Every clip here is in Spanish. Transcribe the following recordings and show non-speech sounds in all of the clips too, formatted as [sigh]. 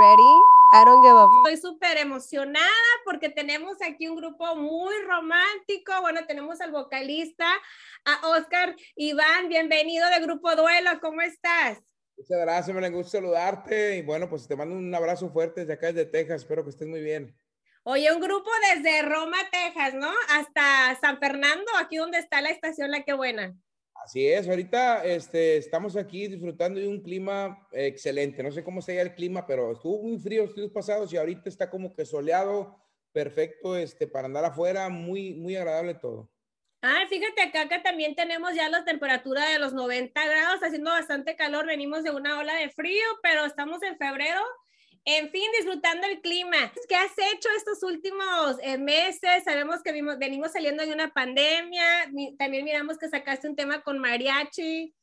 ready. Estoy súper emocionada porque tenemos aquí un grupo muy romántico. Bueno, tenemos al vocalista, a Oscar Iván. Bienvenido de Grupo Duelo. ¿Cómo estás? Muchas gracias, me gusta saludarte. Y bueno, pues te mando un abrazo fuerte desde acá, desde Texas. Espero que estés muy bien. Oye, un grupo desde Roma, Texas, ¿no? Hasta San Fernando, aquí donde está la estación La Que Buena. Así es, ahorita este, estamos aquí disfrutando de un clima excelente. No sé cómo sería el clima, pero estuvo muy frío los días pasados y ahorita está como que soleado, perfecto este, para andar afuera, muy, muy agradable todo. Ah, fíjate acá que también tenemos ya la temperatura de los 90 grados, haciendo bastante calor, venimos de una ola de frío, pero estamos en febrero en fin, disfrutando el clima. ¿Qué has hecho estos últimos eh, meses? Sabemos que vimos, venimos saliendo de una pandemia. también miramos que sacaste un tema con mariachi.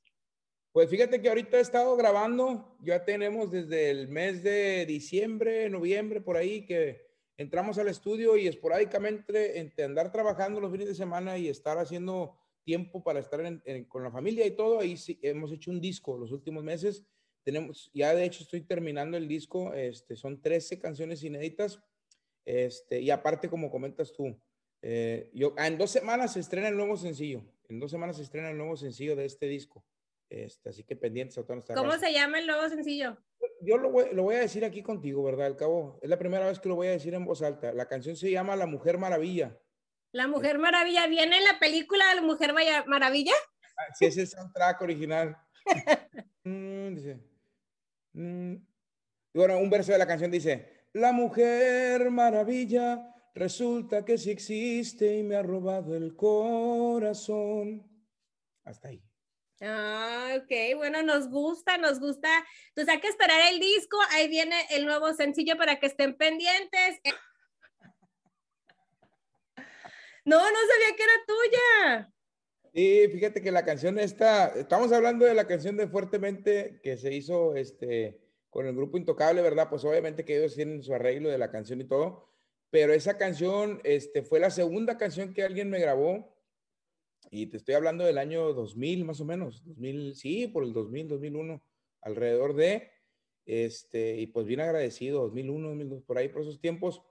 Pues fíjate que ahorita he estado grabando. Ya tenemos desde el mes de diciembre, noviembre, por ahí, que entramos al estudio y esporádicamente entre andar trabajando los fines de semana y estar haciendo tiempo para estar con la familia y todo, ahí hemos hecho un disco los últimos meses tenemos, ya de hecho estoy terminando el disco, este, son 13 canciones inéditas, este, y aparte como comentas tú, eh, yo, ah, en dos semanas se estrena el nuevo sencillo, en dos semanas se estrena el nuevo sencillo de este disco, este, así que pendientes a nuestra ¿Cómo se llama el nuevo sencillo? Yo lo voy, a decir aquí contigo, ¿verdad? Al cabo, es la primera vez que lo voy a decir en voz alta. La canción se llama La Mujer Maravilla. La Mujer Maravilla viene en la película de La Mujer Maravilla. Ah, sí, es el soundtrack original. [laughs] Mm, Mm, bueno, un verso de la canción dice, la mujer maravilla resulta que sí existe y me ha robado el corazón. Hasta ahí. Ah, ok, bueno, nos gusta, nos gusta. Entonces hay que esperar el disco, ahí viene el nuevo sencillo para que estén pendientes. [laughs] No, no sabía que era tuya. Sí, fíjate que la canción está, estamos hablando de la canción de Fuertemente que se hizo este, con el grupo Intocable, ¿verdad? Pues obviamente que ellos tienen su arreglo de la canción y todo, pero esa canción este, fue la segunda canción que alguien me grabó y te estoy hablando del año 2000 más o menos, 2000, sí, por el 2000, 2001, alrededor de, este, y pues bien agradecido, 2001, 2002, por ahí, por esos tiempos,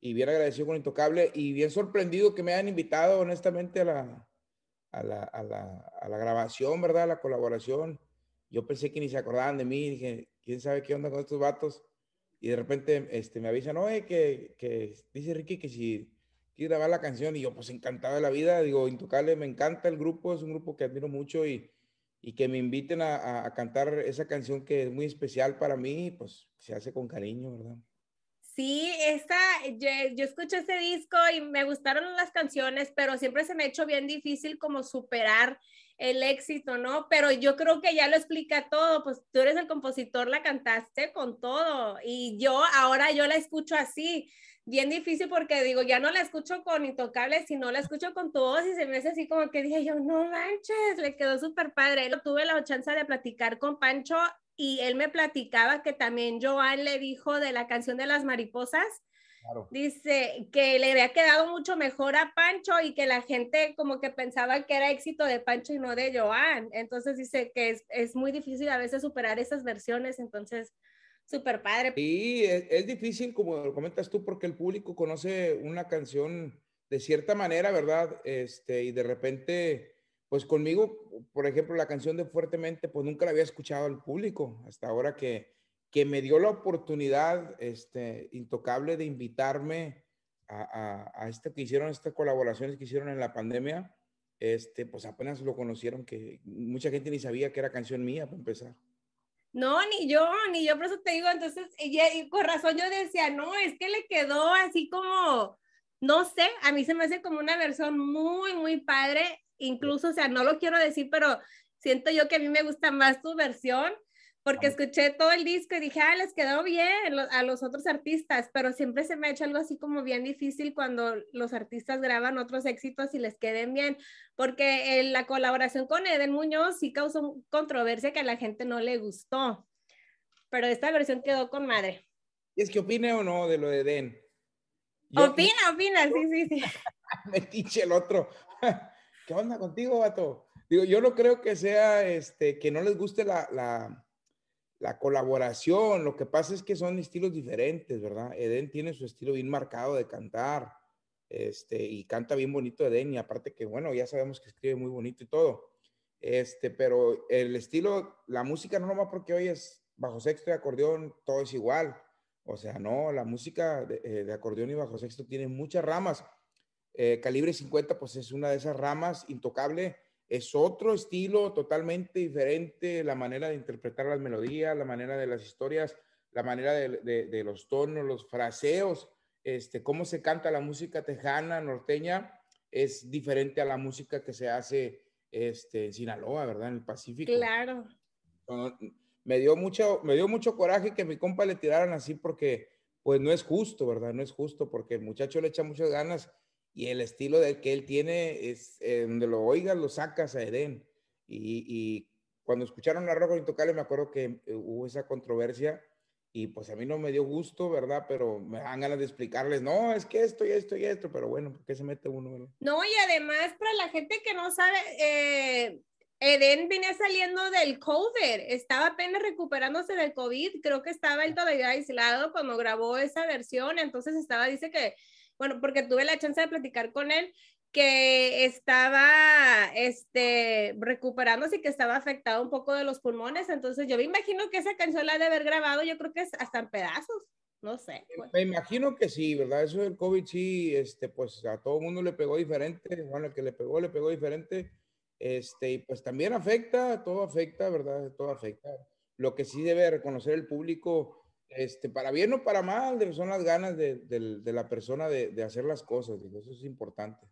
y bien agradecido con Intocable y bien sorprendido que me hayan invitado honestamente a la a la, grabación, ¿verdad? A la colaboración. Yo pensé que ni se acordaban de mí, dije, ¿quién sabe qué onda con estos vatos? Y de repente este, me avisan, oye, que, que dice Ricky que si quiere grabar la canción, y yo pues encantado de la vida, digo, Intocable, me encanta el grupo, es un grupo que admiro mucho y, que me inviten a cantar esa canción que es muy especial para mí, pues se hace con cariño, ¿verdad? Sí, yo, yo, escuché ese disco y me gustaron las canciones, pero siempre se me ha hecho bien difícil como superar el éxito, ¿no? Pero yo creo que ya lo explica todo, pues tú eres el compositor, la cantaste con todo y yo ahora yo la escucho así, bien difícil porque digo, ya no la escucho con Intocable, sino la escucho con tu voz y se me hace así como que dije yo, no manches, le quedó súper padre. Tuve la chance de platicar con Pancho y él me platicaba que también Joan le dijo de la canción de las mariposas, Dice que le había quedado mucho mejor a Pancho y que la gente como que pensaba que era éxito de Pancho y no de Joan. Entonces dice que es, muy difícil a veces superar esas versiones, entonces súper padre. Y e, es, difícil como lo comentas tú porque el público conoce una canción de cierta manera, ¿verdad? Este, y de repente pues conmigo, por ejemplo, la canción de Fuertemente, pues nunca la había escuchado al público hasta ahora que, que me dio la oportunidad, este, intocable, de invitarme a, a, este que hicieron, estas colaboraciones que hicieron en la pandemia. Este, pues apenas lo conocieron, que mucha gente ni sabía que era canción mía para empezar. No, ni yo, ni yo, por eso te digo, entonces, y con razón yo decía, no, es que le quedó así como, no sé, a mí se me hace como una versión muy, muy padre incluso, o sea, no lo quiero decir, pero siento yo que a mí me gusta más tu versión, porque escuché todo el disco y dije, ah, les quedó bien a los otros artistas, pero siempre se me ha hecho algo así como bien difícil cuando los artistas graban otros éxitos y les queden bien, porque la colaboración con Eden Muñoz sí causó controversia que a la gente no le gustó, pero esta versión quedó con madre. ¿Y es que opine o no de lo de Eden? opina, opina, sí, sí, sí. [laughs] el otro. ¿qué onda contigo, vato? Digo, yo no creo que sea este, que no les guste la, colaboración. Lo que pasa es que son estilos diferentes, ¿verdad? Eden tiene su estilo bien marcado de cantar. Este, y canta bien bonito Eden, y aparte que, bueno, ya sabemos que escribe muy bonito y todo. Este, pero el estilo, la música no nomás porque hoy es bajo sexto y acordeón, todo es igual. O sea, no, la música de eh, acordeón y bajo sexto tiene muchas ramas eh, calibre 50, pues es una de esas ramas intocable. Es otro estilo totalmente diferente, la manera de interpretar las melodías, la manera de las historias, la manera de, los tonos, los fraseos, este, cómo se canta la música tejana, norteña, es diferente a la música que se hace este, en Sinaloa, ¿verdad? En el Pacífico. Claro. Me dio, mucho, me dio mucho coraje que a mi compa le tiraran así porque, pues no es justo, ¿verdad? No es justo porque el muchacho le echa muchas ganas y el estilo del que él tiene es eh, donde lo oigas, lo sacas a Edén. Y, cuando escucharon roca roca Intocable, me acuerdo que eh, hubo esa controversia y pues a mí no me dio gusto, ¿verdad? Pero me dan ganas de explicarles, no, es que esto y esto y esto, pero bueno, ¿por qué se mete uno? No, y además para la gente que no sabe, eh, Eden venía saliendo del COVID estaba apenas recuperándose del COVID, creo que estaba él todavía aislado cuando grabó esa versión, entonces estaba, dice que bueno, porque tuve la chance de platicar con él que estaba este, recuperándose y que estaba afectado un poco de los pulmones. Entonces yo me imagino que esa canción la de haber grabado, yo creo que es hasta en pedazos, no sé. Me imagino que sí, ¿verdad? Eso del COVID sí, este, pues a todo el mundo le pegó diferente, bueno, el que le pegó, le pegó diferente. Este, y pues también afecta, todo afecta, ¿verdad? Todo afecta. Lo que sí debe reconocer el público este, para bien o para mal, son las ganas de, de la persona de, de, hacer las cosas, eso es importante.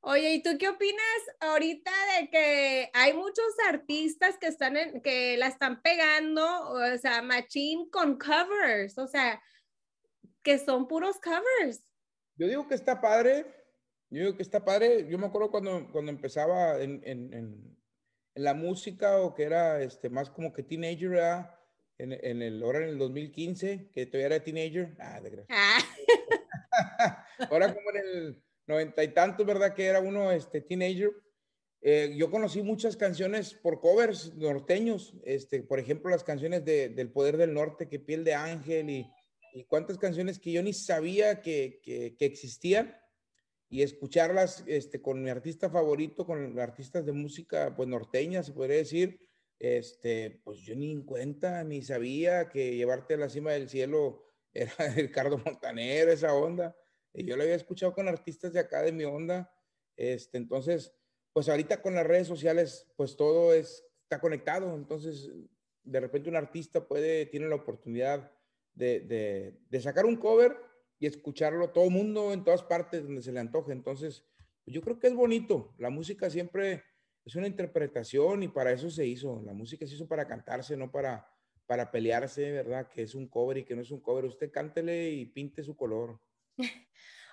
Oye, ¿y tú qué opinas ahorita de que hay muchos artistas que están que la están pegando, o sea, machín con covers, o sea, que son puros covers? Yo digo que está padre, yo digo que está padre, yo me acuerdo cuando, cuando empezaba en, en, la música o que era este, más como que teenager, en, el, ahora en el 2015, que todavía era teenager. Ah, de ah. [laughs] ahora como en el noventa y tantos, ¿verdad? Que era uno este, teenager. Eh, yo conocí muchas canciones por covers norteños, este, por ejemplo, las canciones de, del Poder del Norte, que Piel de Ángel y, y cuántas canciones que yo ni sabía que, que, que existían y escucharlas este, con mi artista favorito, con artistas de música pues norteña, se podría decir, este, pues yo ni en cuenta, ni sabía que llevarte a la cima del cielo [laughs] era Ricardo Montaner, esa onda. Y yo lo había escuchado con artistas de acá de mi onda. Este, entonces, pues ahorita con las redes sociales, pues todo está conectado. Entonces, de repente un artista puede, tiene la oportunidad de, de, de sacar un cover y escucharlo todo el mundo en todas partes donde se le antoje. Entonces, yo creo que es bonito. La música siempre es una interpretación y para eso se hizo. La música se hizo para cantarse, no para, para pelearse, ¿verdad? Que es un cover y que no es un cover. Usted cántele y pinte su color. [laughs]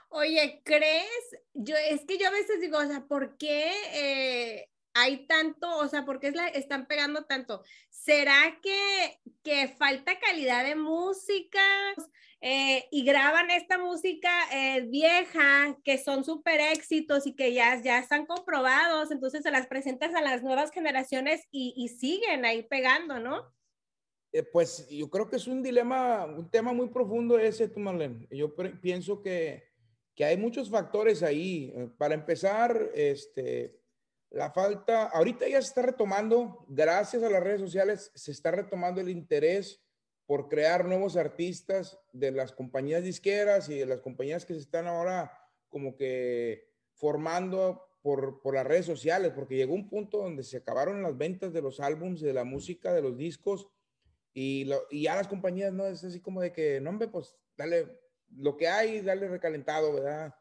Oye, ¿crees? Yo, es que yo a veces digo, o sea, ¿por qué eh, hay tanto, o sea, ¿por qué están pegando tanto? ¿Será que, falta calidad de música eh, y graban esta música eh, vieja que son súper éxitos y que ya, ya están comprobados? Entonces se las presentas a las nuevas generaciones y, siguen ahí pegando, ¿no? Eh, pues yo creo que es un dilema, un tema muy profundo ese, tú, Yo pienso que, que hay muchos factores ahí. Para empezar, este la falta, ahorita ya se está retomando, gracias a las redes sociales, se está retomando el interés por crear nuevos artistas de las compañías disqueras y de las compañías que se están ahora como que formando por, las redes sociales, porque llegó un punto donde se acabaron las ventas de los álbums, de la música, de los discos, y, ya las compañías no es así como de que, no, hombre, pues dale lo que hay, dale recalentado, ¿verdad?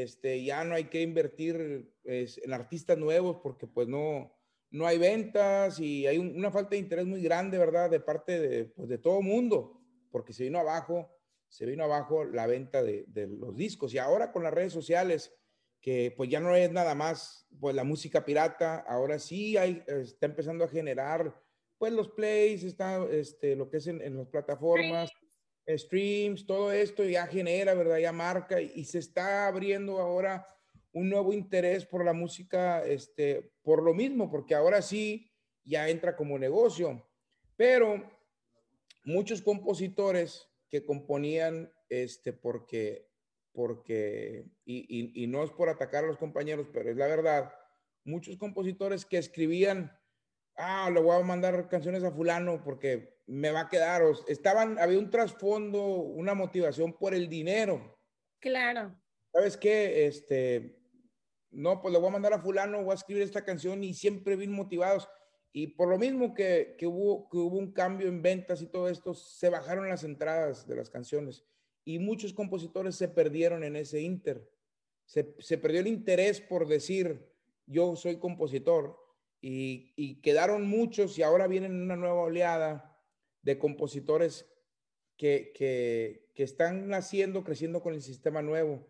Este, ya no hay que invertir en artistas nuevos porque pues no, no hay ventas y hay una falta de interés muy grande, ¿verdad? De parte de, pues, de todo mundo, porque se vino abajo, se vino abajo la venta de, de, los discos. Y ahora con las redes sociales, que pues ya no es nada más pues la música pirata, ahora sí hay, está empezando a generar pues los plays, está este, lo que es en, las plataformas streams, todo esto ya genera, ¿verdad? Ya marca y, se está abriendo ahora un nuevo interés por la música, este, por lo mismo, porque ahora sí ya entra como negocio. Pero muchos compositores que componían, este, porque, porque, y, y no es por atacar a los compañeros, pero es la verdad, muchos compositores que escribían, ah, le voy a mandar canciones a fulano porque me va a quedaros, estaban, había un trasfondo, una motivación por el dinero. Claro. ¿Sabes qué? Este, no, pues le voy a mandar a fulano, voy a escribir esta canción y siempre bien motivados. Y por lo mismo que, hubo, que hubo un cambio en ventas y todo esto, se bajaron las entradas de las canciones y muchos compositores se perdieron en ese inter. Se, perdió el interés por decir, yo soy compositor y, y quedaron muchos y ahora vienen una nueva oleada de compositores que, están naciendo, creciendo con el sistema nuevo.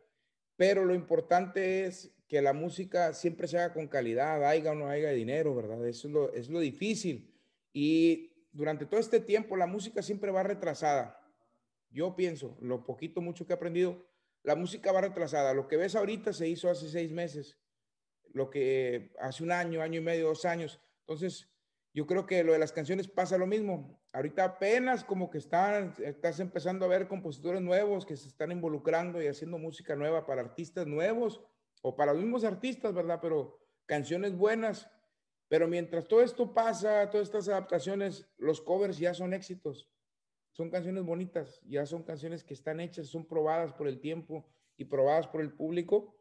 Pero lo importante es que la música siempre se haga con calidad, haya o no haya dinero, ¿verdad? Eso es lo, es lo difícil. Y durante todo este tiempo la música siempre va retrasada. Yo pienso, lo poquito, mucho que he aprendido, la música va retrasada. Lo que ves ahorita se hizo hace seis meses, lo que hace un año, año y medio, dos años. Entonces, yo creo que lo de las canciones pasa lo mismo. Ahorita apenas como que están, estás empezando a ver compositores nuevos que se están involucrando y haciendo música nueva para artistas nuevos o para los mismos artistas, ¿verdad? Pero canciones buenas. Pero mientras todo esto pasa, todas estas adaptaciones, los covers ya son éxitos. Son canciones bonitas, ya son canciones que están hechas, son probadas por el tiempo y probadas por el público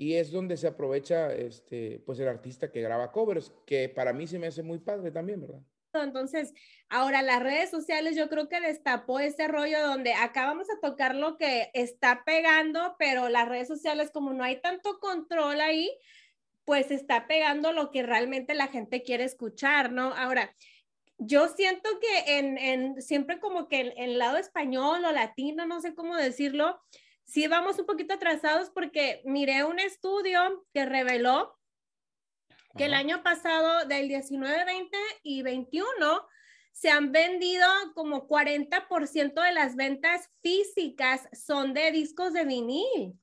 y es donde se aprovecha este, pues el artista que graba covers, que para mí se me hace muy padre también, ¿verdad? Entonces, ahora las redes sociales yo creo que destapó ese rollo donde acá vamos a tocar lo que está pegando, pero las redes sociales como no hay tanto control ahí, pues está pegando lo que realmente la gente quiere escuchar, ¿no? Ahora, yo siento que en, en siempre como que el, el lado español o latino, no sé cómo decirlo, sí vamos un poquito atrasados porque miré un estudio que reveló que el año pasado, del 19, 20 y 21, se han vendido como 40% de las ventas físicas son de discos de vinil.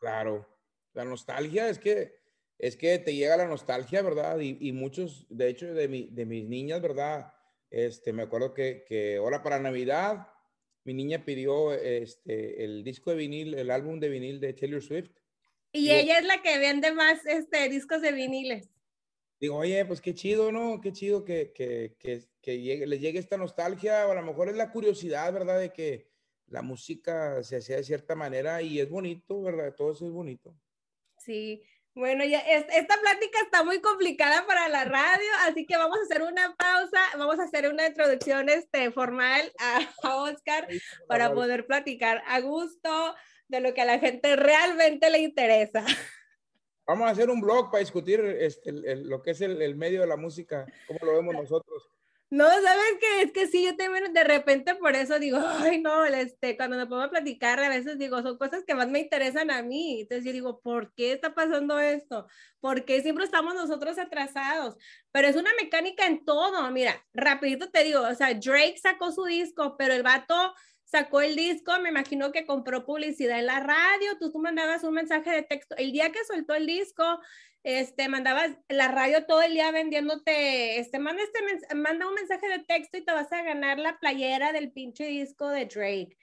Claro, la nostalgia es que, es que te llega la nostalgia, ¿verdad? Y, muchos, de hecho, de, mi, de, mis niñas, ¿verdad? Este, me acuerdo que, que para Navidad mi niña pidió este, el disco de vinil, el álbum de vinil de Taylor Swift. Y ella es la que vende más este, discos de viniles. Digo, oye, pues qué chido, ¿no? Qué chido que, que, que, llegue, les llegue esta nostalgia, o a lo mejor es la curiosidad, ¿verdad? De que la música se hacía de cierta manera y es bonito, ¿verdad? Todo eso es bonito. Sí, bueno, ya esta plática está muy complicada para la radio, así que vamos a hacer una pausa, vamos a hacer una introducción este, formal a, [laughs] Oscar para poder platicar a gusto de lo que a la gente realmente le interesa. [laughs] Vamos a hacer un blog para discutir este, lo que es el, el, medio de la música, cómo lo vemos nosotros. No, sabes que es que sí, yo también de repente por eso digo, ay, no, este, cuando nos pongo a platicar, a veces digo, son cosas que más me interesan a mí. Entonces yo digo, ¿por qué está pasando esto? ¿Por qué siempre estamos nosotros atrasados? Pero es una mecánica en todo. Mira, rapidito te digo, o sea, Drake sacó su disco, pero el vato sacó el disco, me imagino que compró publicidad en la radio, tú, tú mandabas un mensaje de texto. El día que soltó el disco, este, mandabas la radio todo el día vendiéndote, este, manda, este, manda un mensaje de texto y te vas a ganar la playera del pinche disco de Drake.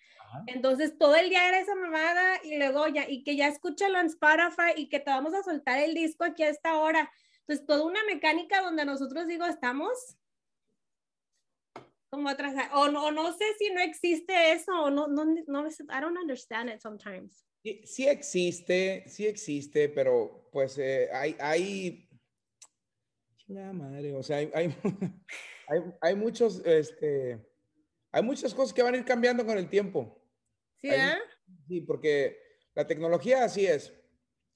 Entonces todo el día era esa mamada y luego ya, y que ya escúchalo en Spotify y que te vamos a soltar el disco aquí a esta hora. Entonces toda una mecánica donde nosotros digo, estamos como atrás o no, no sé si no existe eso, o no, no, I don't understand it sometimes. sí existe, sí existe, pero pues eh, hay, hay, madre, o sea, hay, [laughs] hay, hay, muchos, este, hay muchas cosas que van a ir cambiando con el tiempo. Sí, ¿eh? Sí, porque la tecnología así es.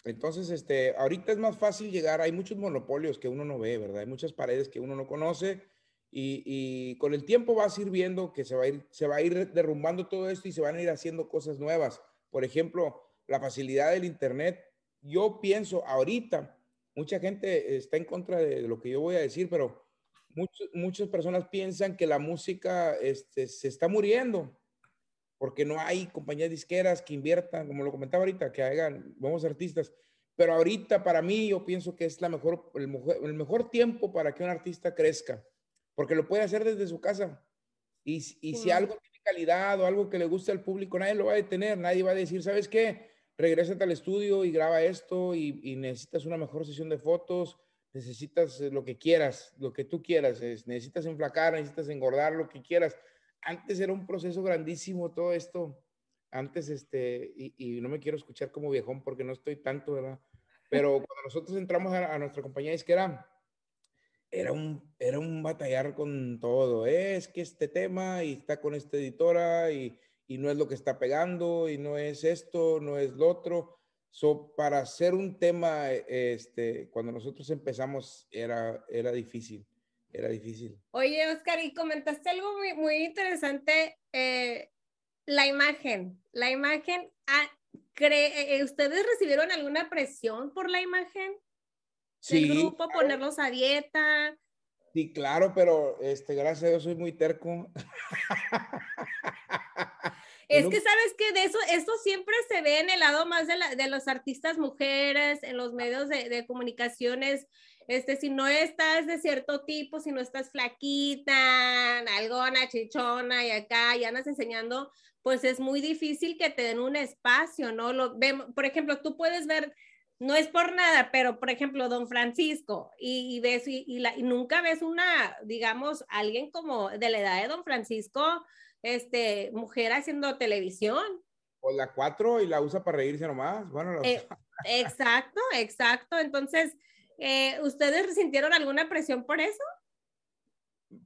Entonces, este, ahorita es más fácil llegar, hay muchos monopolios que uno no ve, ¿verdad? Hay muchas paredes que uno no conoce y, y con el tiempo vas a ir viendo que se va a ir, se va a ir derrumbando todo esto y se van a ir haciendo cosas nuevas. Por ejemplo, la facilidad del Internet yo pienso ahorita, mucha gente está en contra de lo que yo voy a decir, pero muchas personas piensan que la música este, se está muriendo porque no hay compañías disqueras que inviertan, como lo comentaba ahorita, que hagan, vamos artistas. Pero ahorita para mí yo pienso que es la mejor, el, mejor, tiempo para que un artista crezca, porque lo puede hacer desde su casa. Y, si algo tiene calidad o algo que le gusta al público, nadie lo va a detener, nadie va a decir, ¿sabes qué? regrésate al estudio y graba esto y, necesitas una mejor sesión de fotos, necesitas eh, lo que quieras, lo que tú quieras, necesitas enflacar, necesitas engordar, lo que quieras. Antes era un proceso grandísimo todo esto. Antes, este, y, no me quiero escuchar como viejón porque no estoy tanto, ¿verdad? Pero [laughs] cuando nosotros entramos a, nuestra compañía que era un, era un batallar con todo. Es que este tema y está con esta editora y y no es lo que está pegando y no es esto, no es lo otro. So, para hacer un tema, eh, este, cuando nosotros empezamos era, era difícil, era difícil. Oye, Oscar, y comentaste algo muy, muy interesante, eh, la imagen, la imagen, ah, eh, ¿ustedes recibieron alguna presión por la imagen? Sí, ¿El grupo, ponerlos a dieta? Sí, claro, pero este, gracias a Dios soy muy terco. [laughs] Es que sabes que de eso, esto siempre se ve en el lado más de, los artistas mujeres, en los medios de, comunicaciones. Este, si no estás de cierto tipo, si no estás flaquita, algona, chichona y acá, y andas enseñando, pues es muy difícil que te den un espacio, ¿no? Lo, por ejemplo, tú puedes ver no es por nada, pero por ejemplo, don Francisco, y, y ves, y, la, y, nunca ves una, digamos, alguien como de la edad de don Francisco este, mujer haciendo televisión. O la cuatro y la usa para reírse nomás. Bueno, eh, [laughs] exacto, exacto. Entonces, eh, ¿ustedes sintieron alguna presión por eso?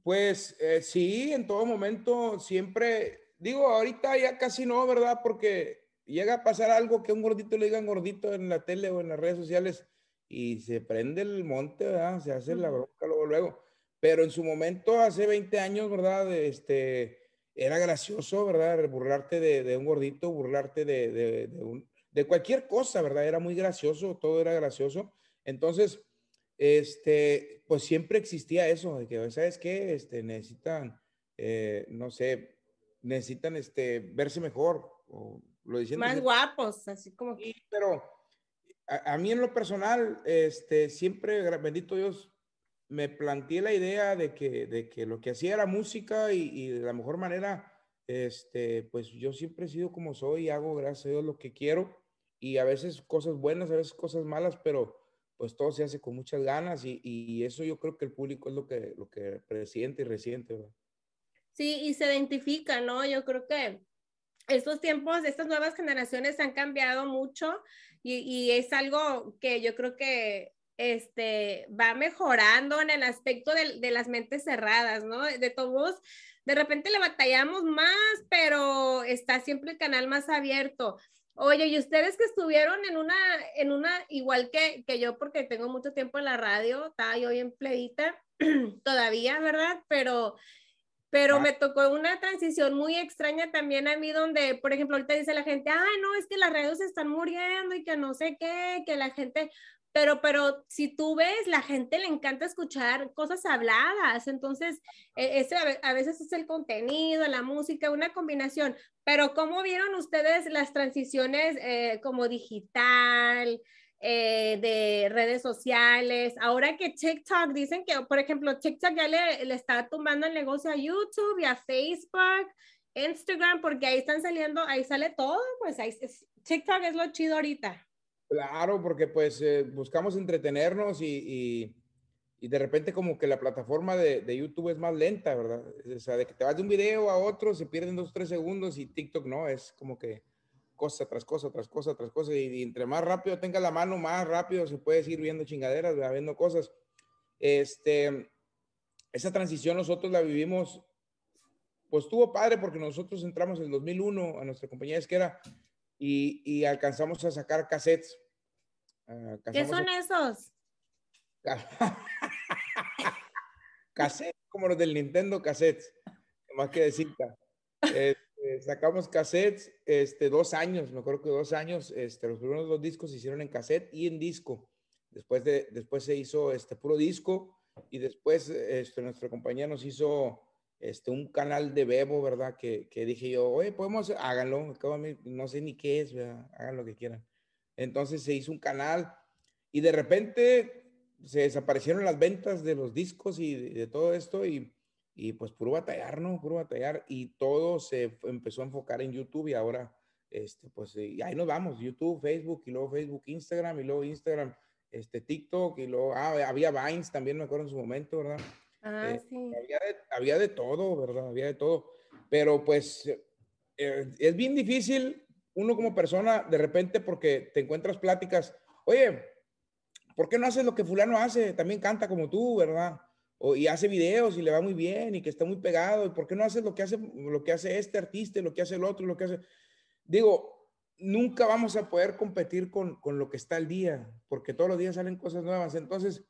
Pues eh, sí, en todo momento, siempre, digo, ahorita ya casi no, ¿verdad? Porque llega a pasar algo que un gordito le digan gordito en la tele o en las redes sociales y se prende el monte, ¿verdad? Se hace la bronca luego, luego. Pero en su momento, hace 20 años, ¿verdad? Este, era gracioso, ¿verdad? Burlarte de, de un gordito, burlarte de, de, un, de cualquier cosa, ¿verdad? Era muy gracioso, todo era gracioso. Entonces, este, pues siempre existía eso, de que, ¿sabes qué? Este, necesitan, eh, no sé, necesitan este, verse mejor, o lo diciendo. Más guapos, así como que. pero a, a, mí en lo personal, este, siempre, bendito Dios, me planteé la idea de que, de que lo que hacía era música y, de la mejor manera, este, pues yo siempre he sido como soy y hago, gracias a Dios, lo que quiero y a veces cosas buenas, a veces cosas malas, pero pues todo se hace con muchas ganas y, eso yo creo que el público es lo que, lo que presiente y resiente, Sí, y se identifica, ¿no? Yo creo que estos tiempos, estas nuevas generaciones han cambiado mucho y, y, es algo que yo creo que este, va mejorando en el aspecto de, las mentes cerradas, ¿no? De todos, de repente le batallamos más, pero está siempre el canal más abierto. Oye, y ustedes que estuvieron en una, en una, igual que, que yo, porque tengo mucho tiempo en la radio, estaba yo bien pledita [clears throat] todavía, ¿verdad? Pero, pero ah. me tocó una transición muy extraña también a mí, donde, por ejemplo, ahorita dice la gente, ay, no, es que las radios están muriendo y que no sé qué, que la gente, pero, si tú ves, la gente le encanta escuchar cosas habladas, entonces e, a veces es el contenido, la música, una combinación, pero ¿cómo vieron ustedes las transiciones eh, como digital? Eh, de redes sociales. Ahora que TikTok, dicen que, por ejemplo, TikTok ya le, está tumbando el negocio a YouTube y a Facebook, Instagram, porque ahí están saliendo, ahí sale todo, pues TikTok es lo chido ahorita. Claro, porque pues eh, buscamos entretenernos y, y, de repente como que la plataforma de, de, YouTube es más lenta, ¿verdad? O sea, de que te vas de un video a otro, se pierden dos, tres segundos y TikTok no, es como que cosa tras cosa, tras cosa, tras cosa. Y, entre más rápido tenga la mano, más rápido se puede ir viendo chingaderas, viendo cosas. Este, esa transición nosotros la vivimos, pues tuvo padre porque nosotros entramos en el 2001 a nuestra compañía, es que era y, alcanzamos a sacar cassettes. Ah, ¿Qué son esos? [laughs] cassettes, como los del Nintendo cassettes, más que decir. Este, sacamos cassettes, este, dos años, me acuerdo que dos años, este, los primeros dos discos se hicieron en cassette y en disco. Después, de, después se hizo este puro disco y después este, nuestra compañía nos hizo este, un canal de Bebo, ¿verdad? Que, que dije yo, oye, podemos, háganlo, no sé ni qué es, ¿verdad? hagan lo que quieran. Entonces se hizo un canal y de repente se desaparecieron las ventas de los discos y de, todo esto y, y, pues puro batallar, ¿no? Puro batallar y todo se empezó a enfocar en YouTube y ahora, este, pues y ahí nos vamos, YouTube, Facebook y luego Facebook, Instagram y luego Instagram, este, TikTok y luego, ah, había Vines también, me acuerdo en su momento, ¿verdad? Ah, eh, sí. había, de, había de, todo, ¿verdad? Había de todo. Pero pues eh, eh, es bien difícil uno como persona de repente porque te encuentras pláticas, oye, ¿por qué no haces lo que fulano hace? También canta como tú, ¿verdad? y hace videos y le va muy bien y que está muy pegado. ¿Y por qué no haces lo que hace, lo que hace este artista, lo que hace el otro, lo que hace... Digo, nunca vamos a poder competir con, con lo que está al día, porque todos los días salen cosas nuevas. Entonces,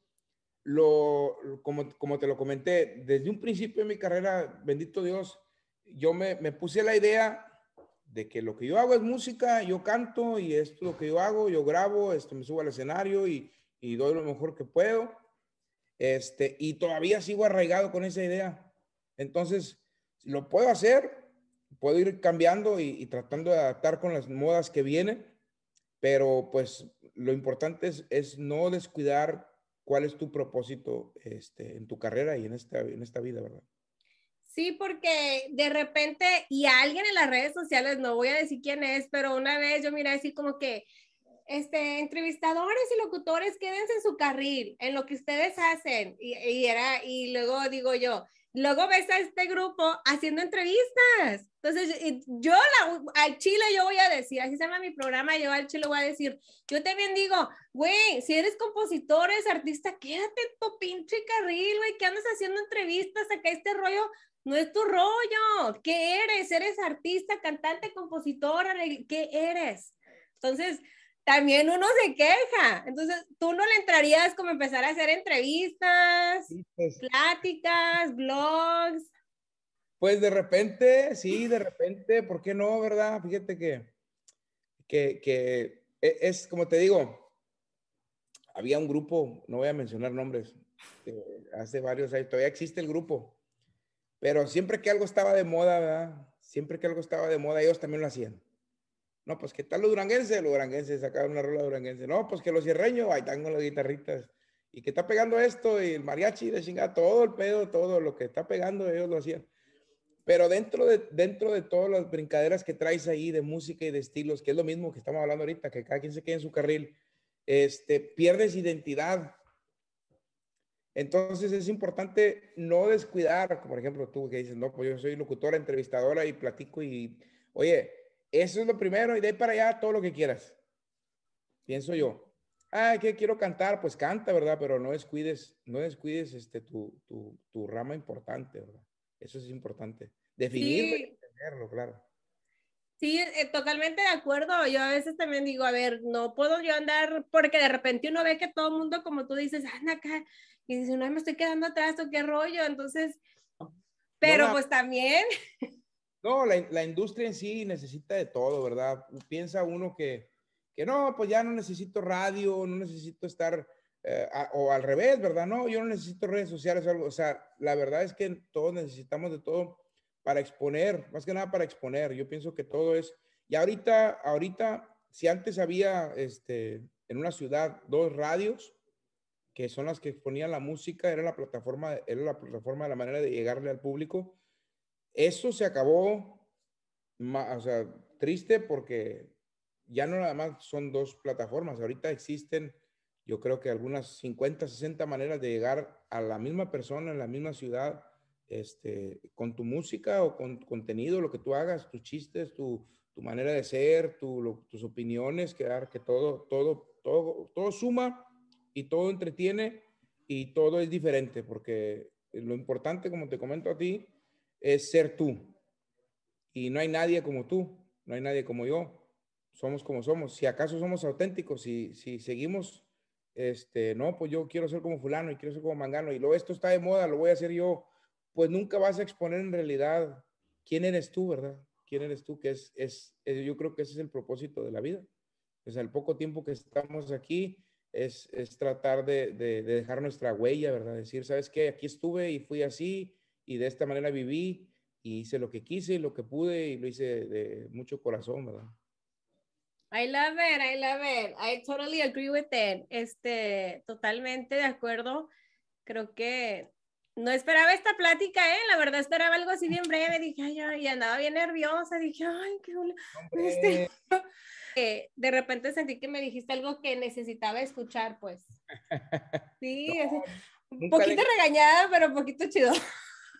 lo, como, como te lo comenté, desde un principio de mi carrera, bendito Dios, yo me, me, puse la idea de que lo que yo hago es música, yo canto y esto es lo que yo hago, yo grabo, esto me subo al escenario y, doy lo mejor que puedo. Este, y todavía sigo arraigado con esa idea. Entonces, lo puedo hacer, puedo ir cambiando y, tratando de adaptar con las modas que vienen, pero pues lo importante es no descuidar cuál es tu propósito este, en tu carrera y en esta, en esta vida, ¿verdad? Sí, porque de repente, y alguien en las redes sociales, no voy a decir quién es, pero una vez yo miré así como que, este, entrevistadores y locutores, quédense en su carril, en lo que ustedes hacen. y, era, y luego digo yo, luego ves a este grupo haciendo entrevistas. Entonces, yo la, al Chile yo voy a decir, así se llama mi programa, yo al Chile voy a decir, yo también digo, güey, si eres compositor, eres artista, quédate en tu pinche carril, güey, que andas haciendo entrevistas, acá este rollo no es tu rollo. ¿Qué eres? ¿Eres artista, cantante, compositora? ¿Qué eres? Entonces, también uno se queja. Entonces, tú no le entrarías como empezar a hacer entrevistas, pues. pláticas, blogs. Pues de repente, sí, de repente, ¿por qué no, verdad? Fíjate que, que, e, es como te digo, había un grupo, no voy a mencionar nombres, eh, hace varios años, todavía existe el grupo, pero siempre que algo estaba de moda, ¿verdad? Siempre que algo estaba de moda, ellos también lo hacían. No, pues, que tal los duranguenses? Los duranguenses sacaron una rola duranguense. No, pues que los cierreños bailan con las guitarritas. ¿Y que está pegando esto? Y el mariachi, de chingada, todo el pedo, todo lo que está pegando, ellos lo hacían. Pero dentro de, dentro de todas las brincaderas que traes ahí de música y de estilos, que es lo mismo que estamos hablando ahorita, que cada quien se quede en su carril, este, pierdes identidad. Entonces es importante no descuidar, por ejemplo, tú que dices, no, pues yo soy locutora, entrevistadora y platico y, oye, eso es lo primero y de ahí para allá todo lo que quieras. Pienso yo. Ah, que quiero cantar, pues canta, ¿verdad? Pero no descuides, no descuides este, tu, rama importante, ¿verdad? Eso es importante. Definirlo y entenderlo, claro. Sí, eh, eh, totalmente de acuerdo. Yo a veces también digo, a ver, no puedo yo andar, porque de repente uno ve que todo el mundo, como tú dices, anda acá, y dice, no, me estoy quedando atrás, o qué rollo. Entonces, pero pues también. [laughs] No, la, industria en sí necesita de todo, ¿verdad? Piensa uno que, no, pues ya no necesito radio, no necesito estar, eh, o al revés, ¿verdad? No, yo no necesito redes sociales o algo. O sea, la verdad es que todos necesitamos de todo para exponer, más que nada para exponer. Yo pienso que todo es, y ahorita, ahorita, si antes había este, en una ciudad dos radios, que son las que exponían la música, era la plataforma, era la plataforma de la manera de llegarle al público. Eso se acabó, o sea, triste porque ya no nada más son dos plataformas, ahorita existen yo creo que algunas 50, 60 maneras de llegar a la misma persona en la misma ciudad, este, con tu música o con contenido, lo que tú hagas, tus chistes, tu, manera de ser, tus opiniones, que, que todo, todo, todo, todo suma y todo entretiene y todo es diferente, porque lo importante, como te comento a ti, es ser tú. Y no hay nadie como tú, no hay nadie como yo. Somos como somos. Si acaso somos auténticos, si, si seguimos, este, no, pues yo quiero ser como fulano y quiero ser como mangano y lo esto está de moda, lo voy a hacer yo, pues nunca vas a exponer en realidad quién eres tú, ¿verdad? ¿Quién eres tú? Que es, es, yo creo que ese es el propósito de la vida. es el poco tiempo que estamos aquí, es, es, tratar de, de, dejar nuestra huella, ¿verdad? Decir, ¿sabes qué? Aquí estuve y fui así y de esta manera viví y hice lo que quise y lo que pude y lo hice de mucho corazón, ¿verdad? I love it, I love it. I totally agree with it. Este, totalmente de acuerdo. Creo que no esperaba esta plática, ¿eh? La verdad esperaba algo así bien breve. Dije, ay, ay andaba bien nerviosa. Dije, ay, qué este, [laughs] eh, de repente sentí que me dijiste algo que necesitaba escuchar, pues. [laughs] Sí, un poquito regañada, pero un poquito chido.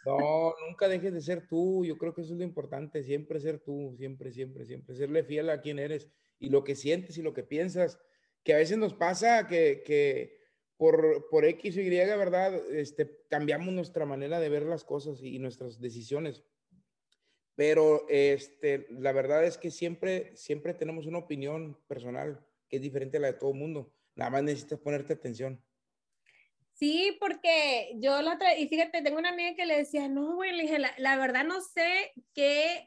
No, nunca dejes de ser tú. Yo creo que eso es lo importante, siempre ser tú, siempre, siempre, siempre. Serle fiel a quien eres y lo que sientes y lo que piensas. Que a veces nos pasa que, que por, por X o Y, ¿verdad? Este, cambiamos nuestra manera de ver las cosas y, nuestras decisiones. Pero este, la verdad es que siempre, siempre tenemos una opinión personal que es diferente a la de todo el mundo. Nada más necesitas ponerte atención. Sí, porque yo la otra, y fíjate, tengo una amiga que le decía, no, güey, le dije, la, verdad no sé qué,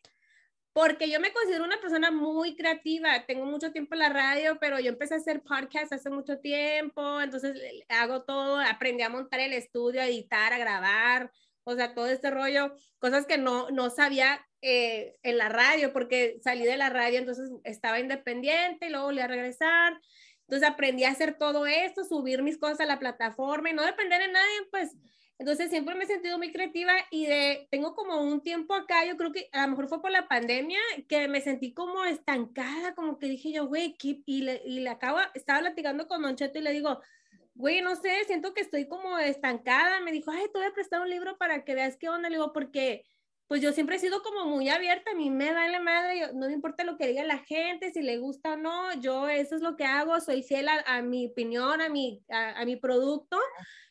porque yo me considero una persona muy creativa, tengo mucho tiempo en la radio, pero yo empecé a hacer podcasts hace mucho tiempo, entonces eh, hago todo, aprendí a montar el estudio, a editar, a grabar, o sea, todo este rollo, cosas que no, no sabía eh, en la radio, porque salí de la radio, entonces estaba independiente y luego volví a regresar. Entonces aprendí a hacer todo esto, subir mis cosas a la plataforma y no depender de nadie, pues. Entonces siempre me he sentido muy creativa y de, tengo como un tiempo acá, yo creo que a lo mejor fue por la pandemia, que me sentí como estancada, como que dije yo, güey, y le, y acabo, estaba platicando con Don y le digo, güey, no sé, siento que estoy como estancada. Me dijo, ay, te voy a prestar un libro para que veas qué onda. Le digo, porque pues yo siempre he sido como muy abierta, a mí me da la madre, no me importa lo que diga la gente, si le gusta o no, yo eso es lo que hago, soy fiel a, mi opinión, a mi, a, mi producto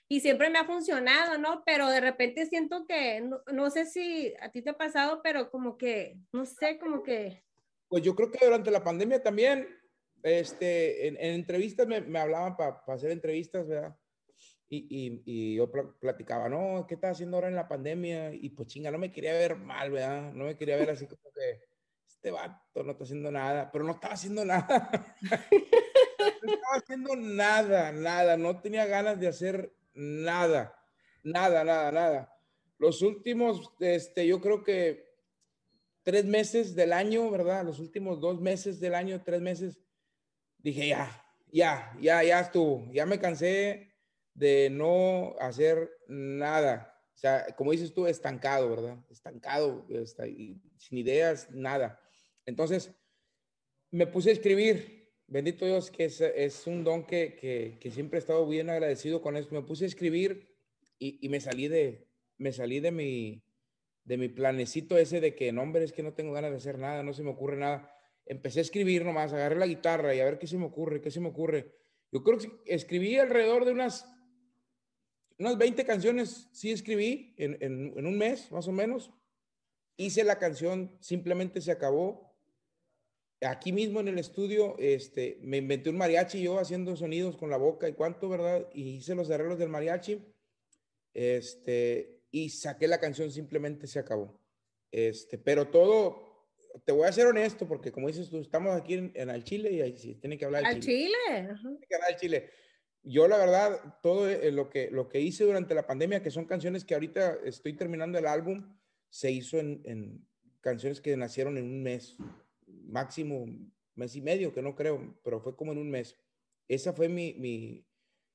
y siempre me ha funcionado, ¿no? Pero de repente siento que, no, sé si a ti te ha pasado, pero como que, no sé, como que... Pues yo creo que durante la pandemia también, este, en, entrevistas me, hablaban para hacer entrevistas, ¿verdad? Y, yo platicaba, no, ¿qué estás haciendo ahora en la pandemia? Y pues chinga, no me quería ver mal, ¿verdad? No me quería ver así como que, este vato no está haciendo nada, pero no estaba haciendo [laughs] nada. no estaba haciendo nada, nada, no tenía ganas de hacer nada, nada, nada, nada. Los últimos, este, yo creo que tres meses del año, ¿verdad? Los últimos dos meses del año, tres meses, dije, ya, ya, ya, ya estuvo, ya me cansé de no hacer nada. O sea, como dices tú, estancado, ¿verdad? Estancado, este, sin ideas, nada. Entonces, me puse a escribir. Bendito Dios, que es, un don que, siempre he estado bien agradecido con esto. Me puse a escribir y, me salí de, me salí de mi, de mi planecito ese de que, no, hombre, es que no tengo ganas de hacer nada, no se me ocurre nada. Empecé a escribir nomás, agarré la guitarra y a ver qué se me ocurre, qué se me ocurre. Yo creo que escribí alrededor de unas unas 20 canciones sí escribí en, un mes, más o menos. Hice la canción, simplemente se acabó. Aquí mismo en el estudio, este, me inventé un mariachi yo haciendo sonidos con la boca y cuánto, ¿verdad? Y hice los arreglos del mariachi. Este, y saqué la canción, simplemente se acabó. Este, pero todo, te voy a ser honesto, porque como dices tú, estamos aquí en, el al Chile y ahí sí, tiene que hablar al Chile. Tiene que hablar al Chile yo la verdad, todo eh, lo que, lo que hice durante la pandemia, que son canciones que ahorita estoy terminando el álbum, se hizo en, en canciones que nacieron en un mes, máximo mes y medio, que no creo, pero fue como en un mes. Esa fue mi, mi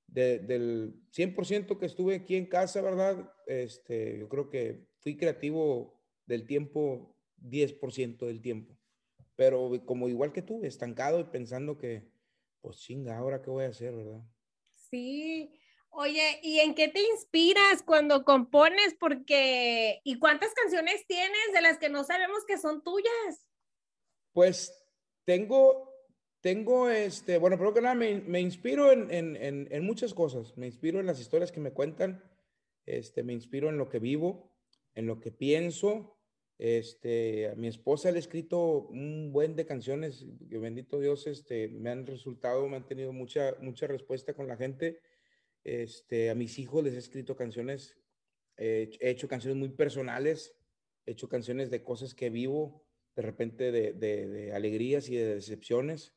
del 100% que estuve aquí en casa, ¿verdad? Este, yo creo que fui creativo del tiempo, 10% del tiempo. Pero como igual que tú, estancado y pensando que, pues chinga, ahora qué voy a hacer, ¿verdad? Sí. Oye, ¿y en qué te inspiras cuando compones? Porque, ¿y cuántas canciones tienes de las que no sabemos que son tuyas? Pues tengo, tengo este, bueno, pero que nada, me, inspiro en, muchas cosas. Me inspiro en las historias que me cuentan, este, me inspiro en lo que vivo, en lo que pienso, este, a mi esposa le he escrito un buen de canciones que bendito Dios, este, me han resultado, me han tenido mucha, mucha respuesta con la gente. Este, a mis hijos les he escrito canciones, eh, he hecho canciones muy personales, he hecho canciones de cosas que vivo, de repente de, alegrías y de decepciones.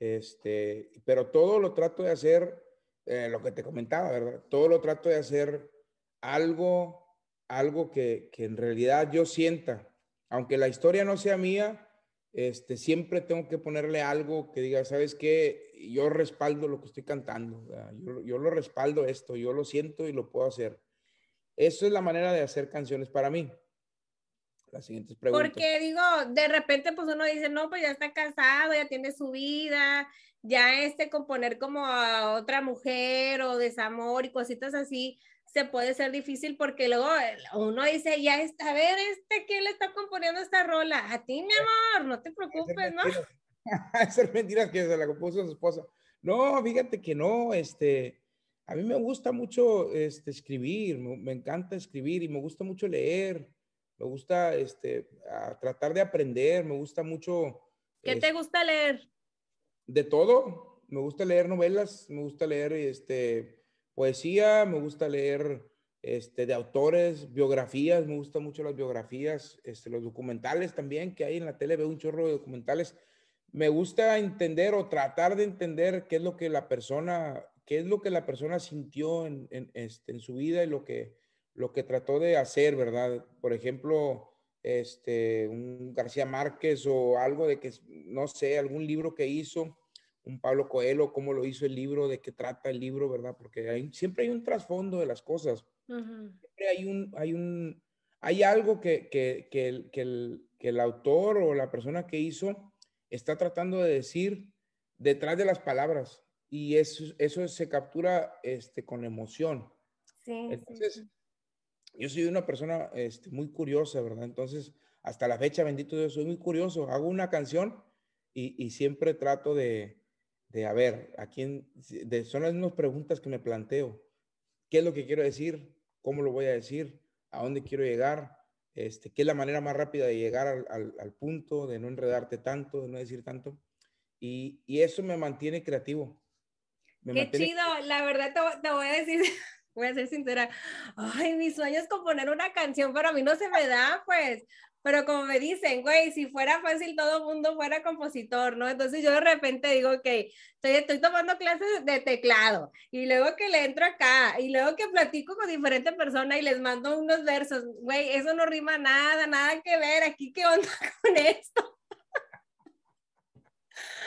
Este, pero todo lo trato de hacer, eh, lo que te comentaba, ¿verdad? Todo lo trato de hacer algo algo que, en realidad yo sienta. Aunque la historia no sea mía, este, siempre tengo que ponerle algo que diga, ¿sabes qué? Yo respaldo lo que estoy cantando, yo, lo respaldo esto, yo lo siento y lo puedo hacer. Eso es la manera de hacer canciones para mí. Las siguientes preguntas. Porque digo, de repente pues uno dice, no, pues ya está casado, ya tiene su vida, ya este componer como a otra mujer o desamor y cositas así, se puede ser difícil porque luego eh, uno dice, ya está, a ver, este, ¿quién le está componiendo esta rola? A ti, mi eh, amor, no te [laughs] preocupes, ¿no? [laughs] Esas mentira que se la compuso su esposa. No, fíjate que no, este, a mí me gusta mucho este, escribir, me, encanta escribir y me gusta mucho leer, me gusta este, tratar de aprender, me gusta mucho. ¿Qué te gusta leer? De todo, me gusta leer novelas, me gusta leer este, poesía, me gusta leer este, de autores, biografías, me gustan mucho las biografías, este, los documentales también que hay en la tele, veo un chorro de documentales. Me gusta entender o tratar de entender qué es lo que la persona, qué es lo que la persona sintió en, en este, su vida y lo que, lo que trató de hacer, ¿verdad? Por ejemplo, este, un García Márquez o algo de que, no sé, algún libro que hizo un Pablo Coelho, cómo lo hizo el libro, de qué trata el libro, ¿verdad? Porque siempre hay un trasfondo de las cosas. Siempre hay un, hay un, hay algo que, el, autor o la persona que hizo está tratando de decir detrás de las palabras. Y eso, eso se captura este, con emoción. Entonces, yo soy una persona este, muy curiosa, ¿verdad? Entonces, hasta la fecha, bendito Dios, soy muy curioso. Hago una canción y siempre trato de, de a ver, a quién, son las mismas preguntas que me planteo. ¿Qué es lo que quiero decir? ¿Cómo lo voy a decir? ¿A dónde quiero llegar? Este, ¿Qué es la manera más rápida de llegar al, al, punto, de no enredarte tanto, de no decir tanto? Y, y eso me mantiene creativo. Me Qué chido, la verdad te, te voy a decir, [laughs] voy a ser sincera, ay, Mis sueño es componer una canción, pero a mí no se me da, pues, pero como me dicen, güey, si fuera fácil todo mundo fuera compositor, ¿no? Entonces yo de repente digo, ok, estoy, estoy tomando clases de teclado y luego que le entro acá y luego que platico con diferentes personas y les mando unos versos, güey, eso no rima nada, nada que ver, aquí qué onda [laughs] con esto.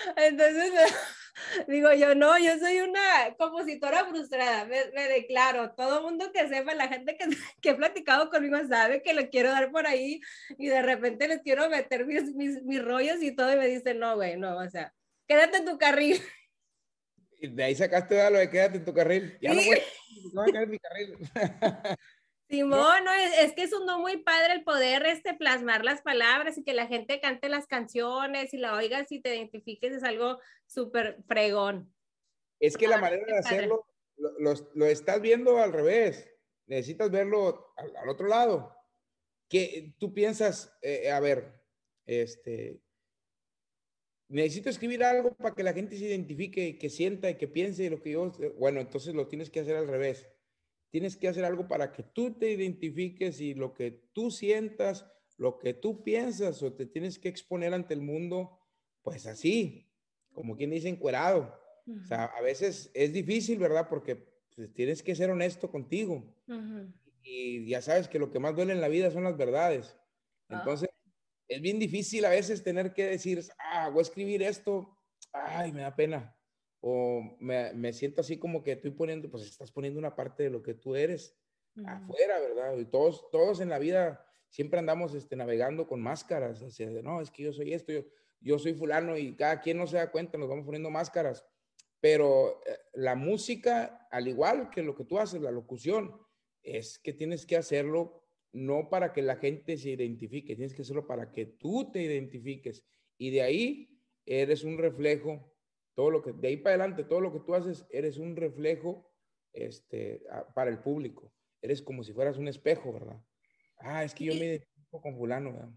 [laughs] Entonces... [laughs] [laughs] Digo yo, no, yo soy una compositora frustrada, me, declaro. Todo mundo que sepa, la gente que, [laughs] que he platicado conmigo sabe que lo quiero dar por ahí y de repente le quiero meter mis, mis, rollos y todo y me dice no, güey, no, o sea, quédate en tu carril. [laughs] Y de ahí sacaste algo lo de quédate en tu carril. Ya no, voy, no voy a quedar en mi carril. Timón, no, es, que es un no muy padre el poder este, plasmar las palabras y que la gente cante las canciones y la oigas y te identifiques, es algo súper fregón. Es que la manera de hacerlo lo, estás viendo al revés, necesitas verlo al, otro lado. Que tú piensas, eh, a ver, este, necesito escribir algo para que la gente se identifique, que sienta y que piense lo que yo, bueno, entonces lo tienes que hacer al revés tienes que hacer algo para que tú te identifiques y lo que tú sientas, lo que tú piensas o te tienes que exponer ante el mundo, pues así, como quien dice, encuerado. O sea, a veces es difícil, ¿verdad? Porque pues, tienes que ser honesto contigo. Y ya sabes que lo que más duele en la vida son las verdades. Ah. Entonces, es bien difícil a veces tener que decir, ah, voy a escribir esto, ay, me da pena o me, siento así como que estoy poniendo, pues estás poniendo una parte de lo que tú eres afuera, ¿verdad? Y todos, todos en la vida siempre andamos este, navegando con máscaras, así de no, es que yo soy esto, yo, soy fulano y cada quien no se da cuenta, nos vamos poniendo máscaras, pero eh, la música, al igual que lo que tú haces, la locución, es que tienes que hacerlo no para que la gente se identifique, tienes que hacerlo para que tú te identifiques y de ahí eres un reflejo todo lo que, de ahí para adelante, todo lo que tú haces, eres un reflejo este, para el público. Eres como si fueras un espejo, ¿verdad? Ah, es que yo me identifico con fulano, ¿verdad?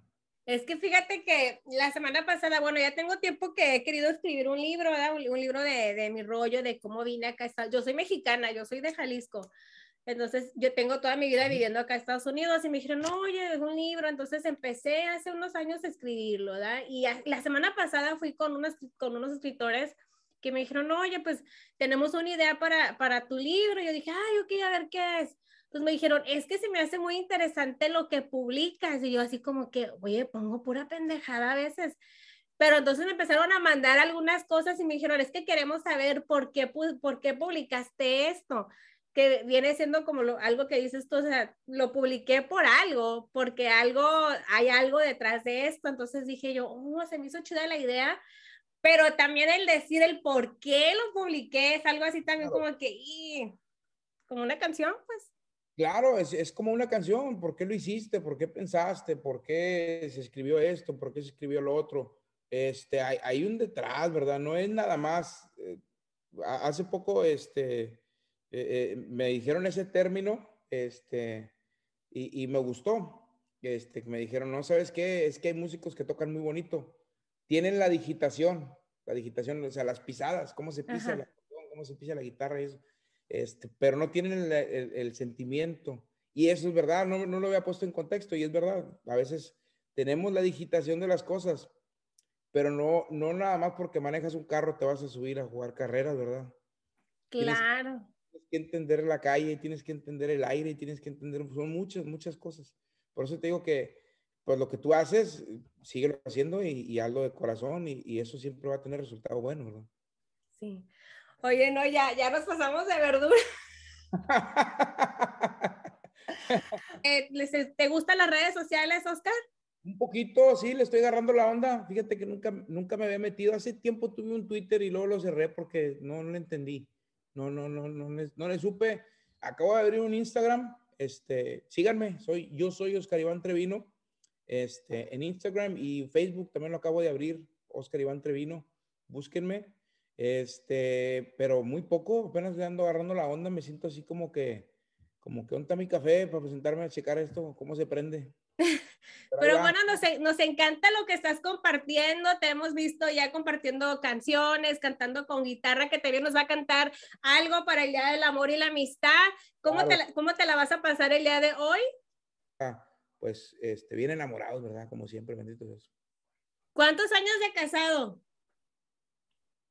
Es que fíjate que la semana pasada, bueno, ya tengo tiempo que he querido escribir un libro, ¿verdad? Un, libro de, de, mi rollo, de cómo vine acá. Yo soy mexicana, yo soy de Jalisco, entonces, yo tengo toda mi vida viviendo acá en Estados Unidos y me dijeron, no, oye, es un libro. Entonces empecé hace unos años a escribirlo, ¿verdad? Y la semana pasada fui con, con unos escritores que me dijeron, no, oye, pues tenemos una idea para, para tu libro. Y yo dije, ay, ok, a ver qué es. Entonces me dijeron, es que se me hace muy interesante lo que publicas. Y yo así como que, oye, pongo pura pendejada a veces. Pero entonces me empezaron a mandar algunas cosas y me dijeron, es que queremos saber por qué, por qué publicaste esto que viene siendo como lo, algo que dices tú, o sea, lo publiqué por algo, porque algo, hay algo detrás de esto, entonces dije yo, oh, se me hizo chida la idea, pero también el decir el por qué lo publiqué es algo así también como que, como una canción, pues. Claro, es, es, como una canción, ¿por qué lo hiciste? ¿Por qué pensaste? ¿Por qué se escribió esto? ¿Por qué se escribió lo otro? Este, hay, hay un detrás, ¿verdad? No es nada más. Eh, hace poco, este, eh, eh, me dijeron ese término, este, y, y, me gustó. Este, me dijeron, no, ¿sabes qué? Es que hay músicos que tocan muy bonito. Tienen la digitación, la digitación, o sea, las pisadas, cómo se pisa, la, cómo se pisa la guitarra y eso. Este, pero no tienen el, el sentimiento. Y eso es verdad, no, no, lo había puesto en contexto y es verdad. A veces tenemos la digitación de las cosas, pero no, no nada más porque manejas un carro te vas a subir a jugar carreras, ¿verdad? Claro. Tienes que entender la calle, tienes que entender el aire, tienes que entender, pues, son muchas, muchas cosas. Por eso te digo que, pues lo que tú haces, síguelo haciendo y, hazlo de corazón y, eso siempre va a tener resultado bueno, ¿verdad? Sí. Oye, no, ya, ya nos pasamos de verdura. [laughs] Eh, eh, ¿Te gustan las redes sociales, Oscar? Un poquito, sí, le estoy agarrando la onda. Fíjate que nunca, nunca me había metido. Hace tiempo tuve un Twitter y luego lo cerré porque no lo entendí no, no, no, no, le, no le supe. Acabo de abrir un Instagram, este, síganme, soy, yo soy Oscar Iván Trevino, este, en Instagram y Facebook también lo acabo de abrir, Oscar Iván Trevino, búsquenme, este, pero muy poco, apenas le ando agarrando la onda, me siento así como que, como que onda mi café para presentarme a checar esto, cómo se prende. [laughs] Pero bueno, nos, e, nos, encanta lo que estás compartiendo. Te hemos visto ya compartiendo canciones, cantando con guitarra, que también nos va a cantar algo para el Día del Amor y la Amistad. ¿Cómo, te, cómo te la vas a pasar el día de hoy? Ah, pues este, bien enamorados, ¿verdad? Como siempre, bendito Dios. ¿Cuántos años de casado?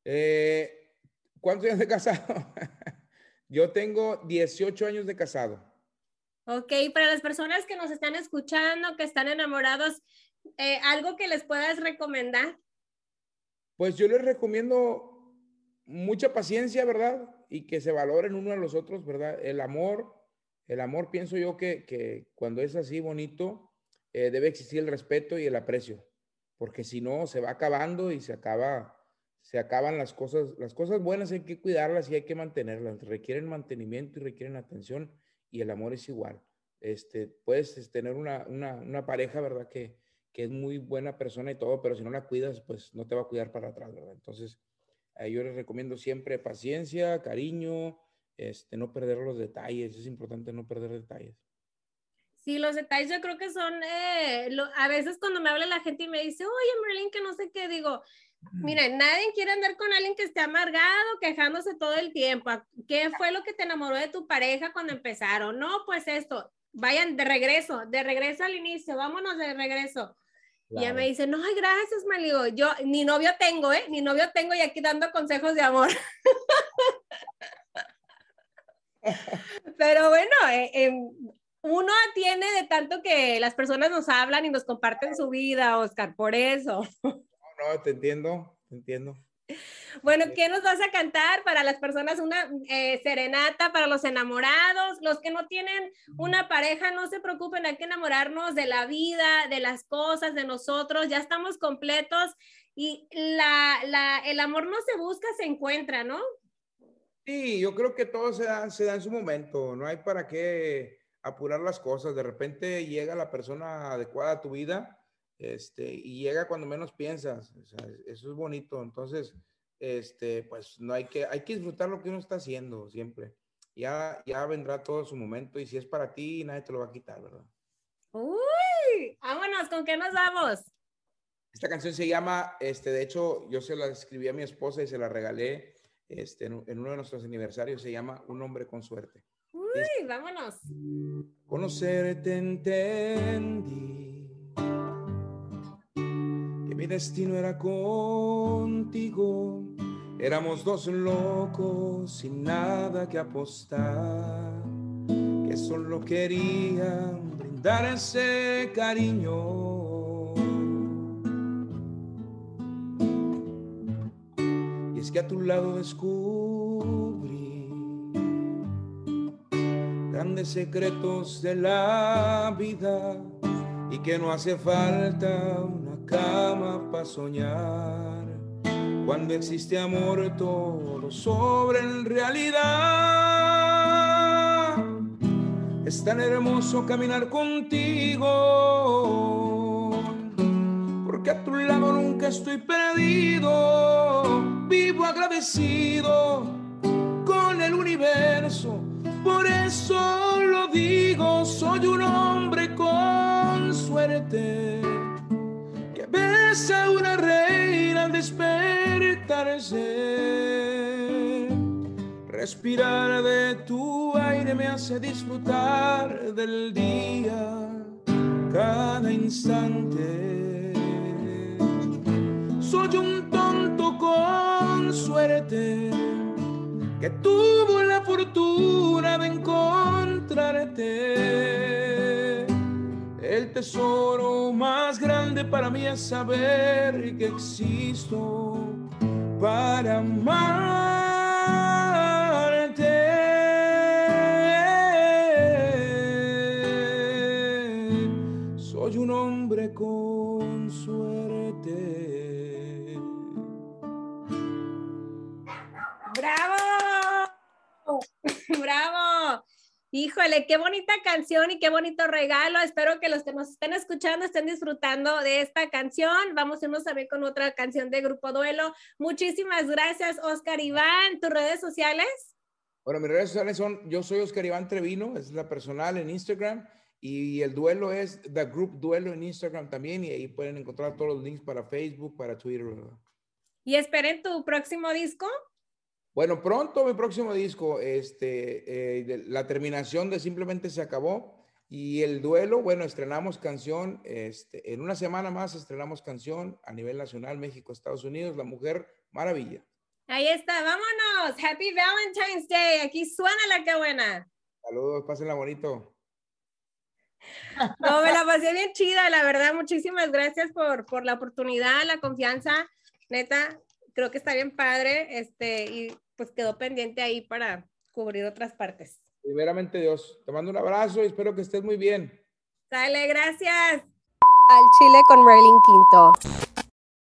Eh, ¿Cuántos años de casado? [laughs] Yo tengo 18 años de casado. Ok, para las personas que nos están escuchando, que están enamorados, eh, ¿algo que les puedas recomendar? Pues yo les recomiendo mucha paciencia, ¿verdad? Y que se valoren uno a los otros, ¿verdad? El amor, el amor pienso yo que, que cuando es así bonito, eh, debe existir el respeto y el aprecio, porque si no, se va acabando y se acaba, se acaban las cosas, las cosas buenas hay que cuidarlas y hay que mantenerlas, requieren mantenimiento y requieren atención y el amor es igual. Este, puedes este, tener una, pareja, ¿verdad? Que, es muy buena persona y todo, pero si no la cuidas, pues no te va a cuidar para atrás, ¿verdad? Entonces, eh, yo les recomiendo siempre paciencia, cariño, este, no perder los detalles, es importante no perder detalles. Sí, los detalles yo creo que son, eh, a veces cuando me habla la gente y me dice, oye, Merlin, que no sé qué, digo, Miren, mm. nadie quiere andar con alguien que esté amargado, quejándose todo el tiempo. ¿Qué fue lo que te enamoró de tu pareja cuando empezaron? No, pues esto, vayan de regreso, de regreso al inicio, vámonos de regreso. Y Ya me dice, no, gracias, Maligo. Yo ni novio tengo, ¿eh? Ni novio tengo y aquí dando consejos de amor. [laughs] Pero bueno, eh, em, uno atiende de tanto que las personas nos hablan y nos comparten su vida, Oscar, por eso no, te entiendo, te entiendo. Bueno, eh. ¿qué nos vas a cantar para las personas? Una eh, serenata para los enamorados, los que no tienen una pareja, no se preocupen, hay que enamorarnos de la vida, de las cosas, de nosotros, ya estamos completos y el amor no se busca, se encuentra, ¿no? Sí, yo creo que todo se da, se da en su momento, no hay para qué apurar las cosas, de repente llega la persona adecuada a tu vida este, y llega cuando menos piensas, eso es bonito. Entonces, este, pues no hay que, hay que disfrutar lo que uno está haciendo siempre. Ya, ya vendrá todo su momento y si es para ti, nadie te lo va a quitar, ¿verdad? Uy, vámonos, ¿con qué nos vamos? Esta canción se llama, este, de hecho, yo se la escribí a mi esposa y se la regalé este, en, en uno de nuestros aniversarios, se llama Un hombre con suerte. Uy, vámonos. Conocerte entendí mi destino era contigo. Éramos dos locos sin nada que apostar, que solo querían brindar ese cariño. Y es que a tu lado descubrí grandes secretos de la vida y que no hace falta cama para soñar. Cuando existe amor, todo sobre en realidad. Es tan hermoso caminar contigo, porque a tu lado nunca estoy perdido. Vivo agradecido con el universo, por eso lo digo, soy un hombre con suerte una reina al despertarse. Respirar de tu aire me hace disfrutar del día, cada instante. Soy un tonto con suerte que tuvo la fortuna de encontrarte el tesoro más grande para mí es saber que existo para amarte. Soy un hombre con suerte. ¡Bravo! [laughs] ¡Bravo! Híjole, qué bonita canción y qué bonito regalo. Espero que los que nos estén escuchando estén disfrutando de esta canción. Vamos a irnos a ver con otra canción de Grupo Duelo. Muchísimas gracias, Oscar Iván. ¿Tus redes sociales? Bueno, mis redes sociales son, yo soy Oscar Iván Trevino, es la personal en Instagram. Y el duelo es The Group Duelo en Instagram también. Y ahí pueden encontrar todos los links para Facebook, para Twitter. ¿Y esperen tu próximo disco? Bueno, pronto mi próximo disco, este, eh, la terminación de Simplemente se acabó y el duelo, bueno, estrenamos canción, este, en una semana más estrenamos canción a nivel nacional, México, Estados Unidos, La Mujer Maravilla. Ahí está, vámonos. Happy Valentine's Day. Aquí suena la que buena. Saludos, pásenla bonito. No, me la pasé bien chida, la verdad. Muchísimas gracias por, por la oportunidad, la confianza. Neta, creo que está bien padre. Este, y pues, quedó pendiente ahí para cubrir otras partes. Primeramente Dios, te mando un abrazo y espero que estés muy bien. Sale. gracias. Al Chile con Merlin Quinto.